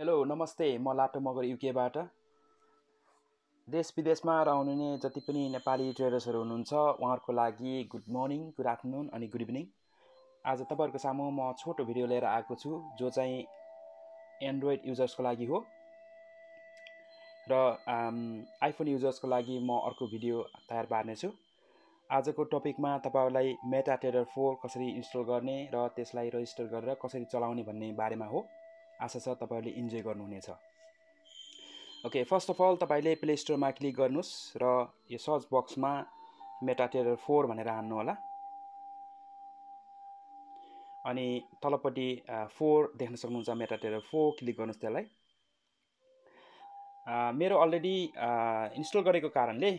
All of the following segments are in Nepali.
हेलो नमस्ते म लाटो मगर युकेबाट देश विदेशमा रहनुहुने जति पनि नेपाली ट्रेडर्सहरू हुनुहुन्छ उहाँहरूको लागि गुड मर्निङ गुड आफ्टरनुन अनि गुड इभिनिङ आज तपाईँहरूको सामु म छोटो भिडियो लिएर आएको छु जो चाहिँ एन्ड्रोइड युजर्सको लागि हो र आइफोन युजर्सको लागि म अर्को भिडियो तयार पार्नेछु आजको टपिकमा तपाईँहरूलाई मेटा ट्रेडर फोर कसरी इन्स्टल गर्ने र त्यसलाई रजिस्टर गरेर कसरी चलाउने भन्ने बारेमा हो आशा छ तपाईँहरूले इन्जोय गर्नुहुनेछ ओके फर्स्ट अफ अल तपाईँले प्ले स्टोरमा क्लिक गर्नुहोस् र यो सर्च बक्समा टेरर फोर भनेर हान्नु होला अनि तलपट्टि फोर देख्न सक्नुहुन्छ मेटा टेरर फोर क्लिक गर्नुहोस् त्यसलाई मेरो अलरेडी इन्स्टल गरेको कारणले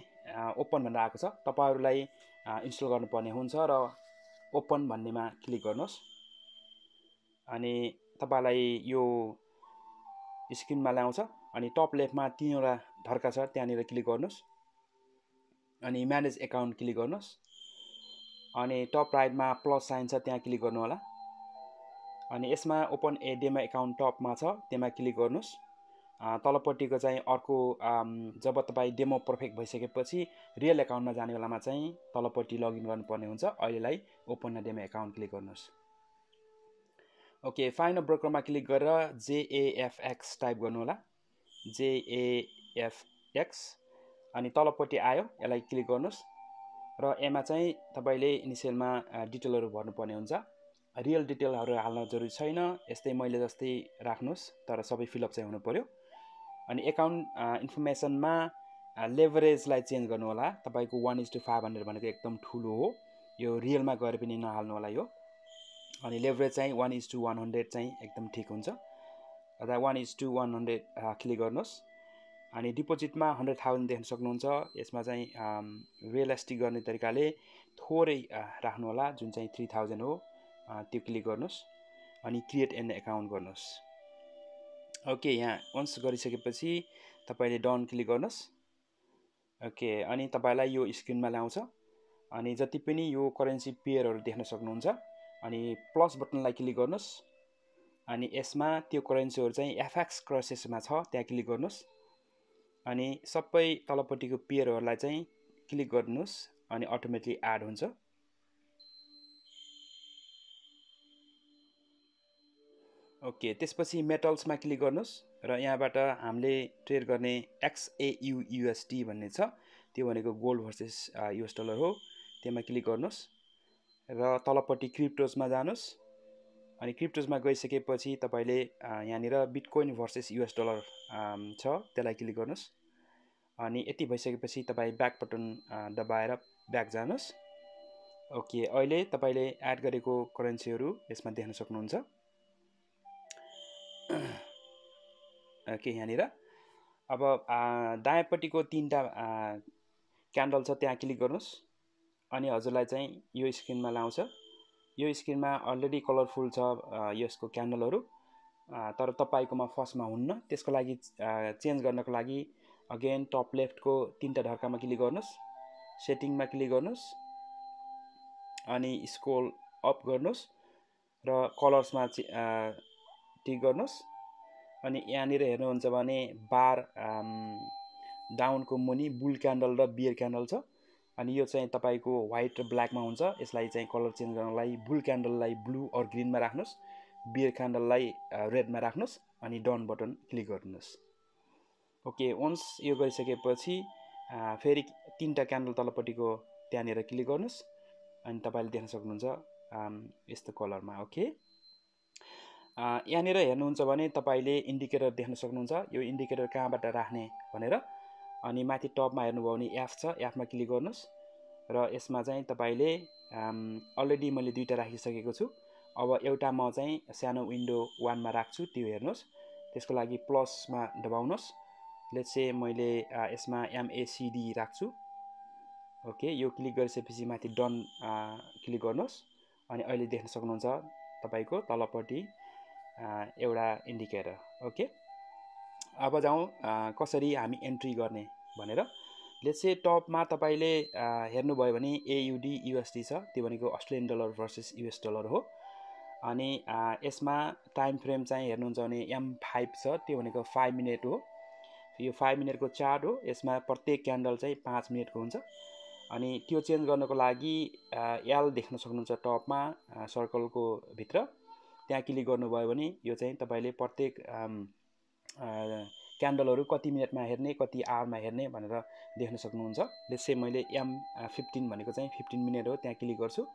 ओपन भनेर आएको छ तपाईँहरूलाई इन्स्टल गर्नुपर्ने हुन्छ र ओपन भन्नेमा क्लिक गर्नुहोस् अनि तपाईँलाई यो स्क्रिनमा ल्याउँछ अनि टप लेफ्टमा तिनवटा धर्का छ त्यहाँनिर क्लिक गर्नुहोस् अनि म्यानेज एकाउन्ट क्लिक गर्नुहोस् अनि टप राइटमा प्लस साइन छ त्यहाँ क्लिक गर्नु होला अनि यसमा ओपन ए डेमा एकाउन्ट टपमा छ त्यहाँ क्लिक गर्नुहोस् तलपट्टिको चाहिँ अर्को जब तपाईँ डेमो पर्फेक्ट भइसकेपछि रियल एकाउन्टमा जाने बेलामा चाहिँ तलपट्टि लगइन गर्नुपर्ने हुन्छ अहिलेलाई ओपन डेमो एकाउन्ट क्लिक गर्नुहोस् ओके फाइन ब्रोकरमा क्लिक गरेर जेएएफएक्स टाइप गर्नु होला जेएएफएक्स अनि तलपट्टि आयो यसलाई क्लिक गर्नुहोस् र एमा चाहिँ तपाईँले इनिसियलमा डिटेलहरू भर्नुपर्ने हुन्छ रियल डिटेलहरू हाल्न जरुरी छैन यस्तै मैले जस्तै राख्नुहोस् तर सबै फिलअप चाहिँ हुनु पऱ्यो अनि एकाउन्ट इन्फर्मेसनमा लेभरेजलाई चेन्ज गर्नु होला तपाईँको one is to five hundred भनेको एकदम ठुलो हो यो रियलमा गएर पनि नहाल्नु होला यो अनि लेभरेज चाहिँ one is to one hundred चाहिँ एकदम ठिक हुन्छ अथवा one is to one hundred click गर्नुहोस् अनि डिपोजिटमा हन्ड्रेड थाउजन्ड देख्न सक्नुहुन्छ यसमा चाहिँ रियलिस्टिक गर्ने तरिकाले थोरै राख्नुहोला जुन चाहिँ थ्री थाउजन्ड हो त्यो क्लिक गर्नुहोस् अनि क्रिएट एन एकाउन्ट गर्नुहोस् ओके यहाँ वन्स गरिसकेपछि तपाईँले डन क्लिक गर्नुहोस् ओके अनि तपाईँलाई यो स्क्रिनमा ल्याउँछ अनि जति पनि यो करेन्सी पेयरहरू देख्न सक्नुहुन्छ अनि प्लस बटनलाई क्लिक गर्नुहोस् अनि यसमा त्यो करेन्सीहरू चाहिँ एफएक्स क्रसेसमा छ त्यहाँ क्लिक गर्नुहोस् अनि सबै तलपट्टिको पेयरहरूलाई चाहिँ क्लिक गर्नुहोस् अनि अटोमेटिकली एड हुन्छ ओके त्यसपछि मेटल्समा क्लिक गर्नुहोस् र यहाँबाट हामीले ट्रेड गर्ने एक्सएयुएसटी भन्ने छ त्यो भनेको गोल्ड भर्सेस युएस डलर हो त्यसमा क्लिक गर्नुहोस् र तलपट्टि क्रिप्टोजमा जानुहोस् अनि क्रिप्टोजमा गइसकेपछि तपाईँले यहाँनिर बिटकोइन भर्सेस युएस डलर छ त्यसलाई क्लिक गर्नुहोस् अनि यति भइसकेपछि तपाईँ ब्याक बटन दबाएर ब्याक जानुहोस् ओके अहिले तपाईँले एड गरेको करेन्सीहरू यसमा देख्न सक्नुहुन्छ ओके यहाँनिर अब दायाँपट्टिको तिनवटा क्यान्डल छ त्यहाँ क्लिक गर्नुहोस् अनि हजुरलाई चाहिँ यो स्क्रिनमा लाउँछ यो स्क्रिनमा अलरेडी कलरफुल छ यसको क्यान्डलहरू तर तपाईँकोमा फर्स्टमा हुन्न त्यसको लागि चेन्ज गर्नको लागि अगेन टप लेफ्टको तिनवटा ढर्कामा क्लिक गर्नुहोस् सेटिङमा क्लिक गर्नुहोस् अनि स्कोल अप गर्नुहोस् र कलर्समा टिक गर्नुहोस् अनि यहाँनिर हेर्नुहुन्छ भने बार डाउनको मुनि बुल क्यान्डल र बियर क्यान्डल छ अनि यो चाहिँ तपाईँको व्हाइट र ब्ल्याकमा हुन्छ यसलाई चाहिँ कलर चेन्ज गर्नलाई बुल क्यान्डललाई ब्लू अर ग्रिनमा राख्नुहोस् बियर क्यान्डललाई रेडमा राख्नुहोस् अनि डन बटन क्लिक गरिदिनुहोस् ओके वन्स यो गरिसकेपछि फेरि तिनवटा क्यान्डल तलपट्टिको त्यहाँनिर क्लिक गर्नुहोस् अनि तपाईँले देख्न सक्नुहुन्छ यस्तो कलरमा ओके यहाँनिर हेर्नुहुन्छ भने तपाईँले इन्डिकेटर देख्न सक्नुहुन्छ यो इन्डिकेटर कहाँबाट राख्ने भनेर अनि माथि टपमा हेर्नुभयो भने एफ छ एफमा क्लिक गर्नुहोस् र यसमा चाहिँ तपाईँले अलरेडी मैले दुईवटा राखिसकेको छु अब एउटा म चाहिँ सानो विन्डो वानमा राख्छु त्यो हेर्नुहोस् त्यसको लागि प्लसमा दबाउनुहोस् लेट्स से मैले यसमा एमएसिडी राख्छु ओके यो क्लिक गरिसकेपछि माथि डन क्लिक गर्नुहोस् अनि अहिले देख्न सक्नुहुन्छ तपाईँको तलपट्टि एउटा इन्डिकेटर ओके अब जाउँ कसरी हामी एन्ट्री गर्ने भनेर लेट्से टपमा तपाईँले हेर्नुभयो भने एयुडी युएसडी छ त्यो भनेको Australian dollar versus US dollar हो अनि यसमा टाइम फ्रेम चाहिँ हेर्नुहुन्छ भने एम फाइभ छ त्यो भनेको फाइभ मिनट हो यो फाइभ मिनटको चार्ट हो यसमा प्रत्येक क्यान्डल चाहिँ पाँच मिनटको हुन्छ अनि त्यो चेन्ज गर्नको लागि एल देख्न सक्नुहुन्छ टपमा सर्कलको भित्र त्यहाँ क्लिक गर्नुभयो भने यो चाहिँ तपाईँले प्रत्येक क्यान्डलहरू कति मिनटमा हेर्ने कति आवरमा हेर्ने भनेर देख्न सक्नुहुन्छ चाहिँ मैले एम फिफ्टिन भनेको चाहिँ फिफ्टिन मिनट हो त्यहाँ क्लिक गर्छु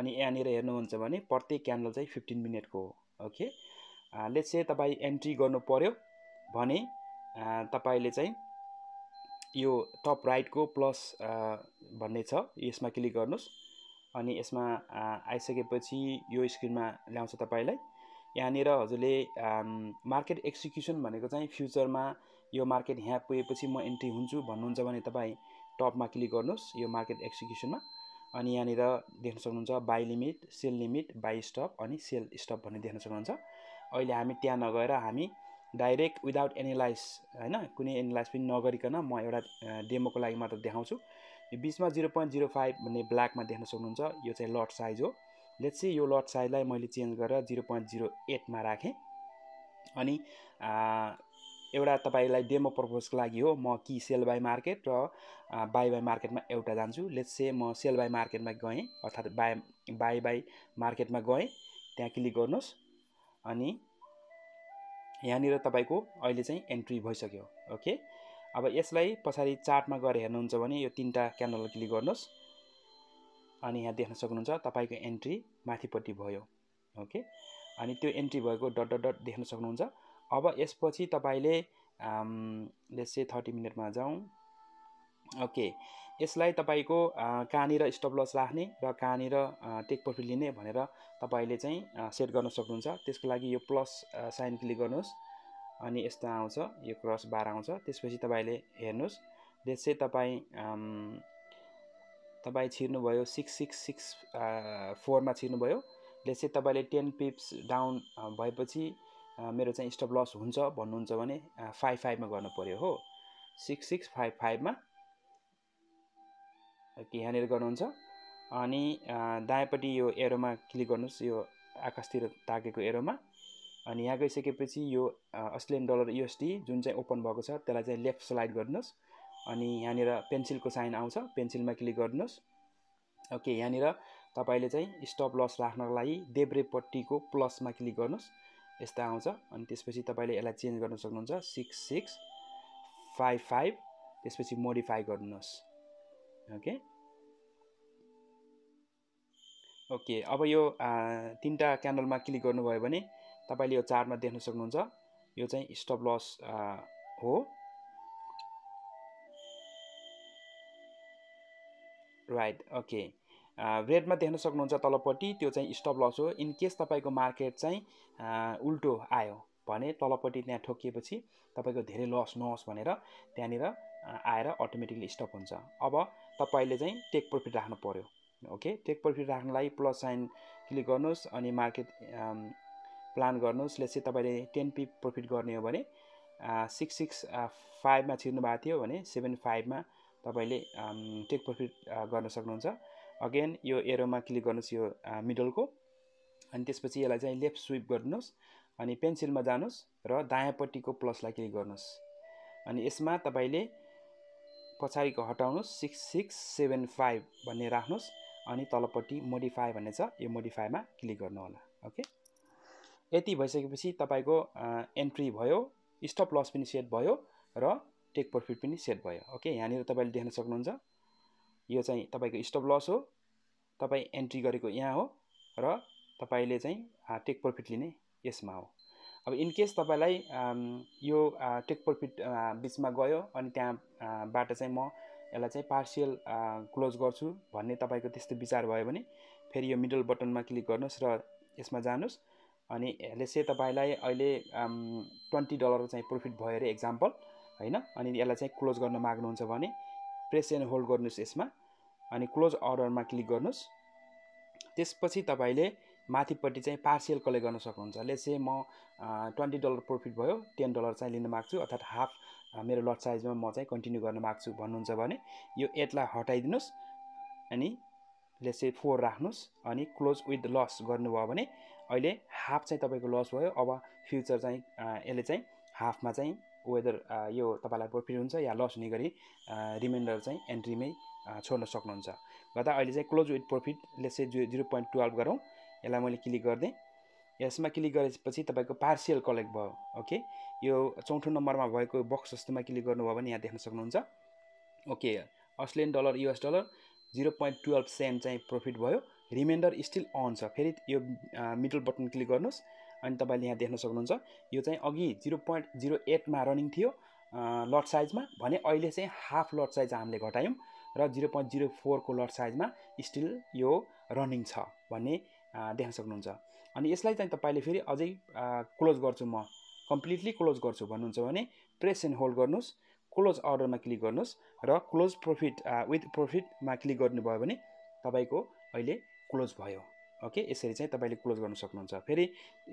अनि यहाँनिर हेर्नुहुन्छ भने प्रत्येक क्यान्डल चाहिँ फिफ्टिन मिनटको हो ओके लेट्स चाहिँ तपाईँ एन्ट्री गर्नु पऱ्यो भने तपाईँले चाहिँ यो टप राइटको प्लस भन्ने छ यसमा क्लिक गर्नुहोस् अनि यसमा आइसकेपछि यो स्क्रिनमा ल्याउँछ तपाईँलाई यहाँनिर हजुरले मार्केट एक्सिक्युसन भनेको चाहिँ फ्युचरमा यो मार्केट यहाँ पुगेपछि म एन्ट्री हुन्छु भन्नुहुन्छ भने तपाईँ टपमा क्लिक गर्नुहोस् यो मार्केट एक्सिक्युसनमा अनि यहाँनिर देख्न सक्नुहुन्छ buy limit sell limit buy stop अनि सेल स्टप भन्ने देख्न सक्नुहुन्छ अहिले हामी त्यहाँ नगएर हामी डाइरेक्ट विदाउट एनालाइज होइन कुनै एनालाइज पनि नगरिकन म एउटा डेमोको लागि मात्र देखाउँछु यो बिचमा जिरो पोइन्ट जिरो फाइभ भन्ने ब्ल्याकमा देख्न सक्नुहुन्छ यो चाहिँ लट साइज हो लेट्स यो लट साइजलाई मैले चेन्ज गरेर जिरो पोइन्ट जिरो एटमा राखेँ अनि एउटा तपाईँलाई डेमो पर्पोजको लागि हो म कि सेल बाई मार्केट र बाई बाई मार्केटमा एउटा जान्छु लेट्स से म सेल बाई मार्केटमा गएँ अर्थात् बाई बाई बाई मार्केटमा गएँ त्यहाँ क्लिक गर्नुहोस् अनि यहाँनिर तपाईँको अहिले चाहिँ एन्ट्री भइसक्यो ओके अब यसलाई पछाडि चार्टमा गएर हेर्नुहुन्छ भने यो तिनवटा क्यान्डल क्लिक गर्नुहोस् अनि यहाँ देख्न सक्नुहुन्छ तपाईँको एन्ट्री माथिपट्टि भयो ओके अनि त्यो एन्ट्री भएको डट डट डट देख्न सक्नुहुन्छ अब यसपछि तपाईँले से थर्टी मिनटमा जाउँ ओके यसलाई तपाईँको कहाँनिर स्टप लस राख्ने र कहाँनिर टेक प्रफिट लिने भनेर तपाईँले चाहिँ सेट गर्न सक्नुहुन्छ त्यसको लागि यो प्लस साइन क्लिक गर्नुहोस् अनि यस्तो आउँछ यो क्रस बार आउँछ त्यसपछि तपाईँले हेर्नुहोस् त्यसै तपाईँ तपाईँ छिर्नुभयो सिक्स सिक्स सिक्स फोरमा छिर्नुभयो ले चाहिँ तपाईँले टेन पिप्स डाउन भएपछि मेरो चाहिँ स्टप लस हुन्छ भन्नुहुन्छ भने फाइभ फाइभमा गर्नु पऱ्यो हो सिक्स सिक्स फाइभ फाइभमा ओके यहाँनिर गर्नुहुन्छ अनि दायाँपट्टि यो एरोमा क्लिक गर्नुहोस् यो आकाशतिर ताकेको एरोमा अनि यहाँ गइसकेपछि यो अस्ट्रेलियन डलर युएसडी जुन चाहिँ ओपन भएको छ त्यसलाई चाहिँ लेफ्ट स्लाइड गर्नुहोस् अनि यहाँनिर पेन्सिलको साइन आउँछ पेन्सिलमा क्लिक गर्नुहोस् ओके यहाँनिर तपाईँले चाहिँ स्टप लस राख्नको लागि देब्रेपट्टिको प्लसमा क्लिक गर्नुहोस् यस्ता आउँछ अनि त्यसपछि तपाईँले यसलाई चेन्ज गर्न सक्नुहुन्छ सिक्स सिक्स फाइभ फाइभ त्यसपछि मोडिफाई गर्नुहोस् ओके ओके अब यो तिनवटा क्यान्डलमा क्लिक गर्नुभयो भने तपाईँले यो चार्टमा देख्न सक्नुहुन्छ यो चाहिँ स्टप लस हो राइट ओके रेडमा देख्न सक्नुहुन्छ तलपट्टि त्यो चाहिँ स्टप लस हो इन केस तपाईँको मार्केट चाहिँ uh, उल्टो आयो भने तलपट्टि त्यहाँ ठोकिएपछि तपाईँको धेरै लस नहोस् भनेर त्यहाँनिर uh, आएर अटोमेटिकली स्टप हुन्छ अब तपाईँले चाहिँ टेक प्रफिट राख्नु पऱ्यो ओके टेक प्रफिट राख्नलाई प्लस साइन क्लिक गर्नुहोस् अनि मार्केट प्लान um, गर्नुहोस् लेट्स चाहिँ तपाईँले टेन पी प्रफिट गर्ने हो भने सिक्स सिक्स फाइभमा छिर्नु भएको थियो भने सेभेन फाइभमा तपाईँले टेक प्रफिट गर्न सक्नुहुन्छ अगेन यो एरोमा क्लिक गर्नुहोस् यो मिडलको अनि त्यसपछि यसलाई चाहिँ लेफ्ट स्विप गर्नुहोस् अनि पेन्सिलमा जानुहोस् र दायाँपट्टिको प्लसलाई क्लिक गर्नुहोस् अनि यसमा तपाईँले पछाडिको हटाउनुहोस् सिक्स सिक्स सेभेन फाइभ भन्ने राख्नुहोस् अनि तलपट्टि मोडिफाई भन्ने छ यो मोडिफाईमा क्लिक गर्नुहोला ओके यति भइसकेपछि तपाईँको एन्ट्री भयो स्टप लस पनि सेट भयो र टेक प्रफिट पनि सेट भयो ओके यहाँनिर तपाईँले देख्न सक्नुहुन्छ यो चाहिँ तपाईँको स्टप लस हो तपाईँ एन्ट्री गरेको यहाँ हो र तपाईँले चाहिँ टेक प्रफिट लिने यसमा हो अब इनकेस तपाईँलाई यो टेक प्रफिट बिचमा गयो अनि त्यहाँबाट चाहिँ म यसलाई चाहिँ पार्सियल क्लोज गर्छु भन्ने तपाईँको त्यस्तो विचार भयो भने फेरि यो मिडल बटनमा क्लिक गर्नुहोस् र यसमा जानुहोस् अनि यसले चाहिँ तपाईँलाई अहिले ट्वेन्टी डलरको चाहिँ प्रफिट भयो अरे एक्जाम्पल होइन अनि यसलाई चाहिँ क्लोज गर्न माग्नुहुन्छ भने प्रेस एन्ड होल्ड गर्नुहोस् यसमा अनि क्लोज अर्डरमा क्लिक गर्नुहोस् त्यसपछि तपाईँले माथिपट्टि चाहिँ पार्सियल कलेक्ट गर्न सक्नुहुन्छ चाहिँ म ट्वेन्टी डलर प्रफिट भयो टेन डलर चाहिँ लिन माग्छु अर्थात् हाफ मेरो लट साइजमा म चाहिँ कन्टिन्यू गर्न माग्छु भन्नुहुन्छ भने यो एटलाई हटाइदिनुहोस् अनि चाहिँ फोर राख्नुहोस् अनि क्लोज विथ लस गर्नुभयो भने अहिले हाफ चाहिँ तपाईँको लस भयो अब फ्युचर चाहिँ यसले चाहिँ हाफमा चाहिँ वेदर uh, यो तपाईँलाई प्रफिट हुन्छ या लस हुने गरी रिमाइन्डर uh, चाहिँ एन्ट्रीमै uh, छोड्न सक्नुहुन्छ गर्दा अहिले चाहिँ क्लोज विथ प्रफिटले चाहिँ जिरो जिरो पोइन्ट टुवेल्भ गरौँ यसलाई मैले क्लिक गरिदिएँ यसमा क्लिक गरेपछि तपाईँको पार्सियल कलेक्ट भयो ओके यो चौथो नम्बरमा भएको बक्स जस्तोमा क्लिक गर्नुभयो भने यहाँ देख्न सक्नुहुन्छ okay Australian dollar US dollar zero point twelve cent चाहिँ प्रफिट भयो रिमाइन्डर स्टिल अन छ फेरि यो मिडल बटन क्लिक गर्नुहोस् अनि तपाईँले यहाँ देख्न सक्नुहुन्छ यो चाहिँ अघि जिरो पोइन्ट जिरो एटमा रनिङ थियो लट साइजमा भने अहिले चाहिँ हाफ लट साइज हामीले घटायौँ र जिरो पोइन्ट जिरो फोरको लट साइजमा स्टिल यो रनिङ छ भन्ने देख्न सक्नुहुन्छ अनि यसलाई चाहिँ तपाईँले फेरि अझै क्लोज गर्छु म कम्प्लिटली क्लोज गर्छु भन्नुहुन्छ भने प्रेस एन्ड होल्ड गर्नुहोस् क्लोज अर्डरमा क्लिक गर्नुहोस् र क्लोज प्रफिट विथ प्रफिटमा क्लिक गर्नुभयो भने तपाईँको अहिले क्लोज भयो ओके यसरी चाहिँ तपाईँले क्लोज गर्न सक्नुहुन्छ फेरि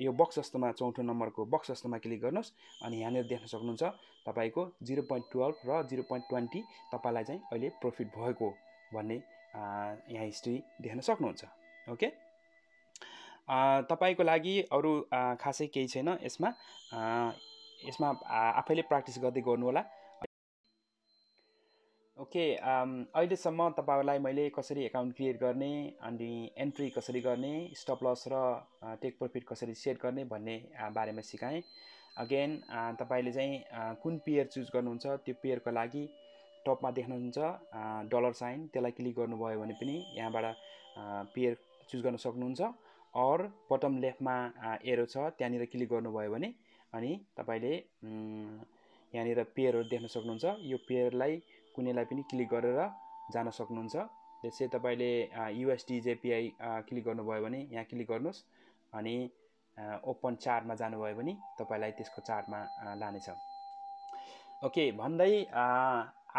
यो बक्स जस्तोमा चौथो नम्बरको बक्स जस्तोमा क्लिक गर्नुहोस् अनि यहाँनिर देख्न सक्नुहुन्छ तपाईँको जिरो पोइन्ट टुवेल्भ र जिरो पोइन्ट ट्वेन्टी तपाईँलाई चाहिँ अहिले प्रफिट भएको भन्ने यहाँ हिस्ट्री देख्न सक्नुहुन्छ ओके तपाईँको लागि अरू खासै केही छैन यसमा यसमा आफैले प्र्याक्टिस गर्दै गर्नु होला ओके अहिलेसम्म तपाईँहरूलाई मैले कसरी एकाउन्ट क्रिएट गर्ने अनि एन्ट्री कसरी गर्ने स्टप लस र टेक प्रफिट कसरी सेयर गर्ने भन्ने बारेमा सिकाएँ अगेन तपाईँले चाहिँ कुन पेयर चुज गर्नुहुन्छ त्यो पेयरको लागि टपमा देख्नुहुन्छ डलर साइन त्यसलाई क्लिक गर्नुभयो भने पनि यहाँबाट पेयर चुज गर्न सक्नुहुन्छ अर बटम लेफ्टमा एरो छ त्यहाँनिर क्लिक गर्नुभयो भने अनि तपाईँले यहाँनिर पेयरहरू देख्न सक्नुहुन्छ यो पेयरलाई कुनैलाई पनि क्लिक गरेर जान सक्नुहुन्छ जस्तै तपाईँले युएसडी जेपिआई क्लिक गर्नुभयो भने यहाँ क्लिक गर्नुहोस् अनि ओपन चार्टमा जानुभयो भने तपाईँलाई त्यसको चार्टमा लानेछ ओके भन्दै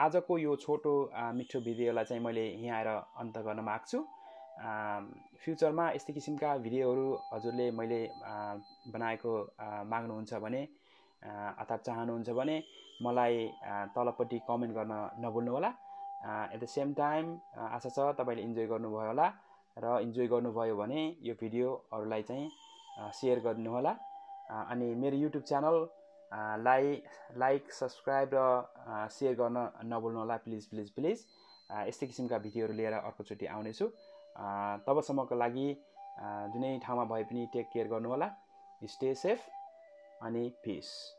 आजको यो छोटो मिठो भिडियोलाई चाहिँ मैले यहाँ आएर अन्त गर्न माग्छु फ्युचरमा यस्तै किसिमका भिडियोहरू हजुरले मैले बनाएको माग्नुहुन्छ भने अर्थात् चाहनुहुन्छ भने मलाई तलपट्टि कमेन्ट गर्न नभुल्नु होला एट द सेम टाइम आशा छ तपाईँले इन्जोय गर्नुभयो होला र इन्जोय गर्नुभयो भने यो भिडियो अरूलाई चाहिँ सेयर गरिदिनुहोला अनि मेरो युट्युब च्यानल लाई लाइक सब्सक्राइब र सेयर गर्न नभुल्नु होला प्लिज प्लिज प्लिज यस्तै किसिमका भिडियोहरू लिएर अर्कोचोटि आउनेछु तबसम्मको लागि जुनै ठाउँमा भए पनि टेक केयर गर्नुहोला stay safe I need peace